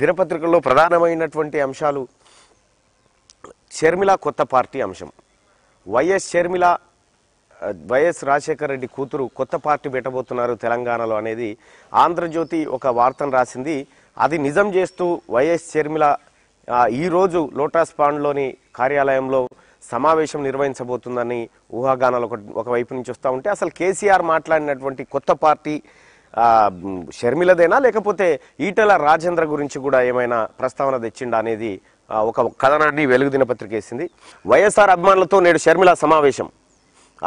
దినపత్రికల్లో ప్రధానమైనటువంటి అంశాలు షర్మిల కొత్త పార్టీ అంశం వైఎస్ షర్మిల వైఎస్ రాజశేఖర రెడ్డి కూతురు కొత్త పార్టీ పెట్టబోతున్నారు తెలంగాణలో అనేది ఆంధ్రజ్యోతి ఒక వార్తను రాసింది అది నిజం చేస్తూ వైఎస్ షర్మిల ఈరోజు లోటస్ పాండ్లోని కార్యాలయంలో సమావేశం నిర్వహించబోతుందని ఊహాగానాలు ఒక ఒకవైపు నుంచి వస్తూ ఉంటే అసలు కేసీఆర్ మాట్లాడినటువంటి కొత్త పార్టీ షర్మిలదేనా లేకపోతే ఈటల రాజేంద్ర గురించి కూడా ఏమైనా ప్రస్తావన తెచ్చిండా అనేది ఒక కథనాన్ని వెలుగు దినపత్రిక వేసింది వైఎస్ఆర్ అభిమానులతో నేడు షర్మిల సమావేశం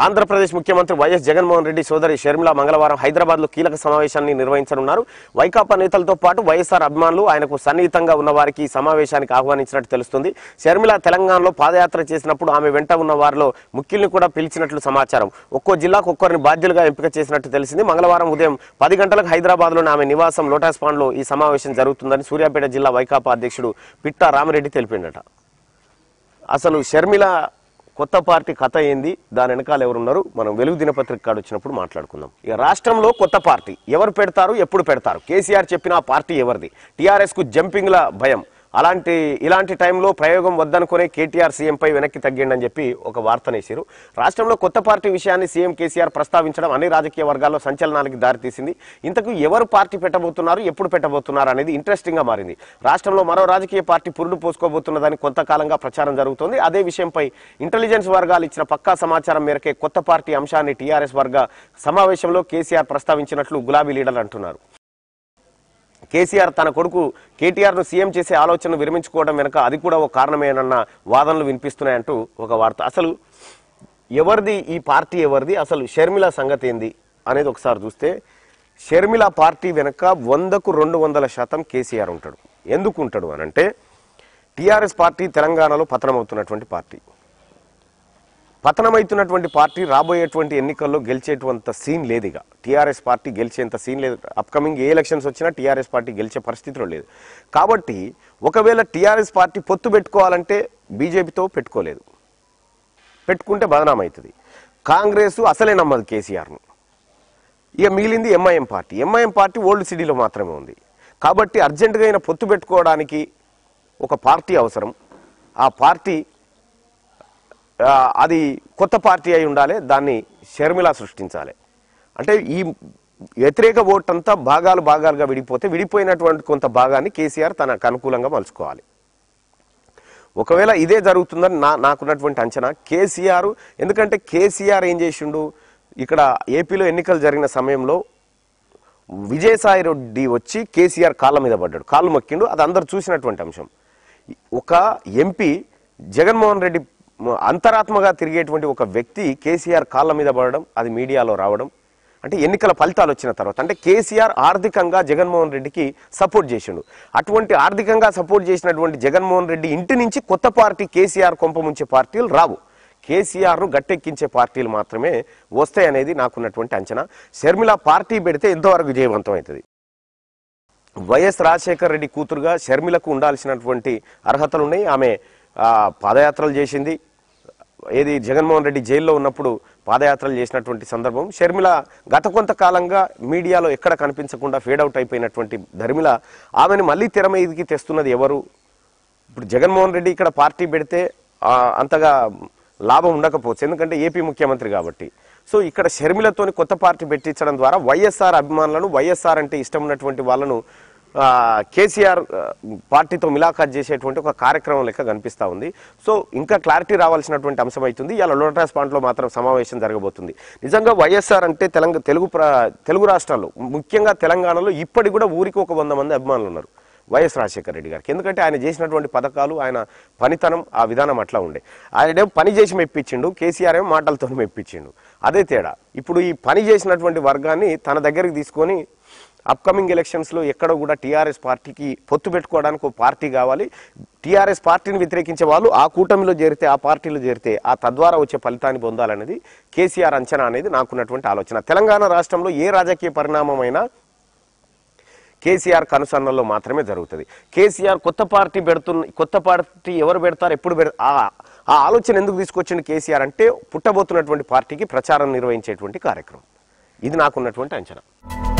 ఆంధ్రప్రదేశ్ ముఖ్యమంత్రి వైఎస్ జగన్మోహన్ రెడ్డి సోదరి షర్మిల మంగళవారం హైదరాబాద్లో కీలక సమావేశాన్ని నిర్వహించనున్నారు వైకాపా నేతలతో పాటు వైఎస్ఆర్ అభిమానులు ఆయనకు సన్నిహితంగా ఉన్న వారికి ఈ సమావేశానికి ఆహ్వానించినట్టు తెలుస్తుంది షర్మిల తెలంగాణలో పాదయాత్ర చేసినప్పుడు ఆమె వెంట ఉన్న వారిలో ముఖ్యుల్ని కూడా పిలిచినట్లు సమాచారం ఒక్కో జిల్లాకు ఒక్కరిని బాధ్యులుగా ఎంపిక చేసినట్టు తెలిసింది మంగళవారం ఉదయం పది గంటలకు హైదరాబాద్లోని ఆమె నివాసం లోటాస్ లో ఈ సమావేశం జరుగుతుందని సూర్యాపేట జిల్లా వైకాపా అధ్యక్షుడు పిట్ట రామిరెడ్డి తెలిపిండట అసలు షర్మిల కొత్త పార్టీ కథ ఏంది దాని వెనకాల ఎవరున్నారు మనం వెలుగు దినపత్రిక కాడ వచ్చినప్పుడు మాట్లాడుకుందాం ఇక రాష్ట్రంలో కొత్త పార్టీ ఎవరు పెడతారు ఎప్పుడు పెడతారు కేసీఆర్ చెప్పిన పార్టీ ఎవరిది టీఆర్ఎస్కు జంపింగ్ల భయం అలాంటి ఇలాంటి టైంలో ప్రయోగం వద్దనుకునే కేటీఆర్ సీఎంపై వెనక్కి తగ్గిండని చెప్పి ఒక వార్తనేశారు రాష్ట్రంలో కొత్త పార్టీ విషయాన్ని సీఎం కేసీఆర్ ప్రస్తావించడం అన్ని రాజకీయ వర్గాల్లో సంచలనానికి దారితీసింది ఇంతకు ఎవరు పార్టీ పెట్టబోతున్నారు ఎప్పుడు పెట్టబోతున్నారు అనేది ఇంట్రెస్టింగ్గా మారింది రాష్ట్రంలో మరో రాజకీయ పార్టీ పురుడు పోసుకోబోతున్నదని కొంతకాలంగా ప్రచారం జరుగుతోంది అదే విషయంపై ఇంటెలిజెన్స్ వర్గాలు ఇచ్చిన పక్కా సమాచారం మేరకే కొత్త పార్టీ అంశాన్ని టీఆర్ఎస్ వర్గ సమావేశంలో కేసీఆర్ ప్రస్తావించినట్లు గులాబీ లీడర్లు అంటున్నారు కేసీఆర్ తన కొడుకు కేటీఆర్ను సీఎం చేసే ఆలోచనను విరమించుకోవడం వెనుక అది కూడా ఒక కారణమేనన్న వాదనలు వినిపిస్తున్నాయంటూ ఒక వార్త అసలు ఎవరిది ఈ పార్టీ ఎవరిది అసలు షర్మిల సంగతి ఏంది అనేది ఒకసారి చూస్తే షర్మిల పార్టీ వెనుక వందకు రెండు వందల శాతం కేసీఆర్ ఉంటాడు ఎందుకు ఉంటాడు అనంటే టీఆర్ఎస్ పార్టీ తెలంగాణలో పతనమవుతున్నటువంటి పార్టీ పతనమైతున్నటువంటి పార్టీ రాబోయేటువంటి ఎన్నికల్లో గెలిచేటువంటి సీన్ లేదు ఇక టీఆర్ఎస్ పార్టీ గెలిచేంత సీన్ లేదు అప్కమింగ్ ఏ ఎలక్షన్స్ వచ్చినా టీఆర్ఎస్ పార్టీ గెలిచే పరిస్థితిలో లేదు కాబట్టి ఒకవేళ టీఆర్ఎస్ పార్టీ పొత్తు పెట్టుకోవాలంటే బీజేపీతో పెట్టుకోలేదు పెట్టుకుంటే బదనాం అవుతుంది కాంగ్రెస్ అసలే నమ్మదు కేసీఆర్ను ఇక మిగిలింది MIM party MIM party old సిటీలో మాత్రమే ఉంది కాబట్టి అర్జెంటుగా అయిన పొత్తు పెట్టుకోవడానికి ఒక పార్టీ అవసరం ఆ పార్టీ అది కొత్త పార్టీ అయి ఉండాలి దాన్ని షర్మిలా సృష్టించాలి అంటే ఈ వ్యతిరేక ఓట్ అంతా భాగాలు భాగాలుగా విడిపోతే విడిపోయినటువంటి కొంత భాగాన్ని కేసీఆర్ తనకు అనుకూలంగా మలుచుకోవాలి ఒకవేళ ఇదే జరుగుతుందని నా నాకున్నటువంటి అంచనా కేసీఆర్ ఎందుకంటే కేసీఆర్ ఏం చేసిండు ఇక్కడ ఏపీలో ఎన్నికలు జరిగిన సమయంలో విజయసాయి రెడ్డి వచ్చి కేసీఆర్ కాళ్ళ మీద పడ్డాడు కాళ్ళు మొక్కిండు అది అందరు చూసినటువంటి అంశం ఒక ఎంపీ జగన్మోహన్ రెడ్డి అంతరాత్మగా తిరిగేటువంటి ఒక వ్యక్తి కేసీఆర్ కాళ్ళ మీద పడడం అది మీడియాలో రావడం అంటే ఎన్నికల ఫలితాలు వచ్చిన తర్వాత అంటే కేసీఆర్ ఆర్థికంగా జగన్మోహన్ రెడ్డికి సపోర్ట్ చేసిండు అటువంటి ఆర్థికంగా సపోర్ట్ చేసినటువంటి జగన్మోహన్ రెడ్డి ఇంటి నుంచి కొత్త పార్టీ కేసీఆర్ కొంపముంచే పార్టీలు రావు కేసీఆర్ను గట్టెక్కించే పార్టీలు మాత్రమే వస్తాయనేది నాకున్నటువంటి అంచనా షర్మిల పార్టీ పెడితే ఎంతవరకు జయవంతం అవుతుంది వైఎస్ రాజశేఖర రెడ్డి కూతురుగా షర్మిలకు ఉండాల్సినటువంటి అర్హతలున్నాయి ఆమె పాదయాత్రలు చేసింది ఏది జగన్మోహన్ రెడ్డి జైల్లో ఉన్నప్పుడు పాదయాత్రలు చేసినటువంటి సందర్భం షర్మిల గత కొంతకాలంగా మీడియాలో ఎక్కడ కనిపించకుండా అవుట్ అయిపోయినటువంటి ధర్మిల ఆమెను మళ్ళీ తెర మీదకి తెస్తున్నది ఎవరు ఇప్పుడు జగన్మోహన్ రెడ్డి ఇక్కడ పార్టీ పెడితే అంతగా లాభం ఉండకపోవచ్చు ఎందుకంటే ఏపీ ముఖ్యమంత్రి కాబట్టి సో ఇక్కడ షర్మిలతోని కొత్త పార్టీ పెట్టించడం ద్వారా వైఎస్ఆర్ అభిమానులను వైఎస్ఆర్ అంటే ఇష్టం ఉన్నటువంటి వాళ్ళను కేసీఆర్ పార్టీతో మిలాఖాత్ చేసేటువంటి ఒక కార్యక్రమం లెక్క కనిపిస్తూ ఉంది సో ఇంకా క్లారిటీ రావాల్సినటువంటి అంశం అవుతుంది ఇలా లోటస్ పాంట్లో మాత్రం సమావేశం జరగబోతుంది నిజంగా వైఎస్ఆర్ అంటే తెలంగా తెలుగు తెలుగు రాష్ట్రాల్లో ముఖ్యంగా తెలంగాణలో ఇప్పటికి కూడా ఊరికి ఒక వంద మంది అభిమానులు ఉన్నారు వైఎస్ రాజశేఖర రెడ్డి గారికి ఎందుకంటే ఆయన చేసినటువంటి పథకాలు ఆయన పనితనం ఆ విధానం అట్లా ఉండే ఆయన పని చేసి మెప్పించిండు కేసీఆర్ ఏమో మాటలతో మెప్పించిండు అదే తేడా ఇప్పుడు ఈ పని చేసినటువంటి వర్గాన్ని తన దగ్గరికి తీసుకొని అప్కమింగ్ ఎలక్షన్స్లో ఎక్కడ కూడా టీఆర్ఎస్ పార్టీకి పొత్తు పెట్టుకోవడానికి ఒక పార్టీ కావాలి టీఆర్ఎస్ పార్టీని వ్యతిరేకించే వాళ్ళు ఆ కూటమిలో చేరితే ఆ పార్టీలో చేరితే ఆ తద్వారా వచ్చే ఫలితాన్ని పొందాలనేది కేసీఆర్ అంచనా అనేది నాకున్నటువంటి ఆలోచన తెలంగాణ రాష్ట్రంలో ఏ రాజకీయ పరిణామమైనా కేసీఆర్ కనుసన్నల్లో మాత్రమే జరుగుతుంది కేసీఆర్ కొత్త పార్టీ పెడుతున్న కొత్త పార్టీ ఎవరు పెడతారు ఎప్పుడు పెడ ఆ ఆలోచన ఎందుకు తీసుకొచ్చింది కేసీఆర్ అంటే పుట్టబోతున్నటువంటి పార్టీకి ప్రచారం నిర్వహించేటువంటి కార్యక్రమం ఇది నాకున్నటువంటి అంచనా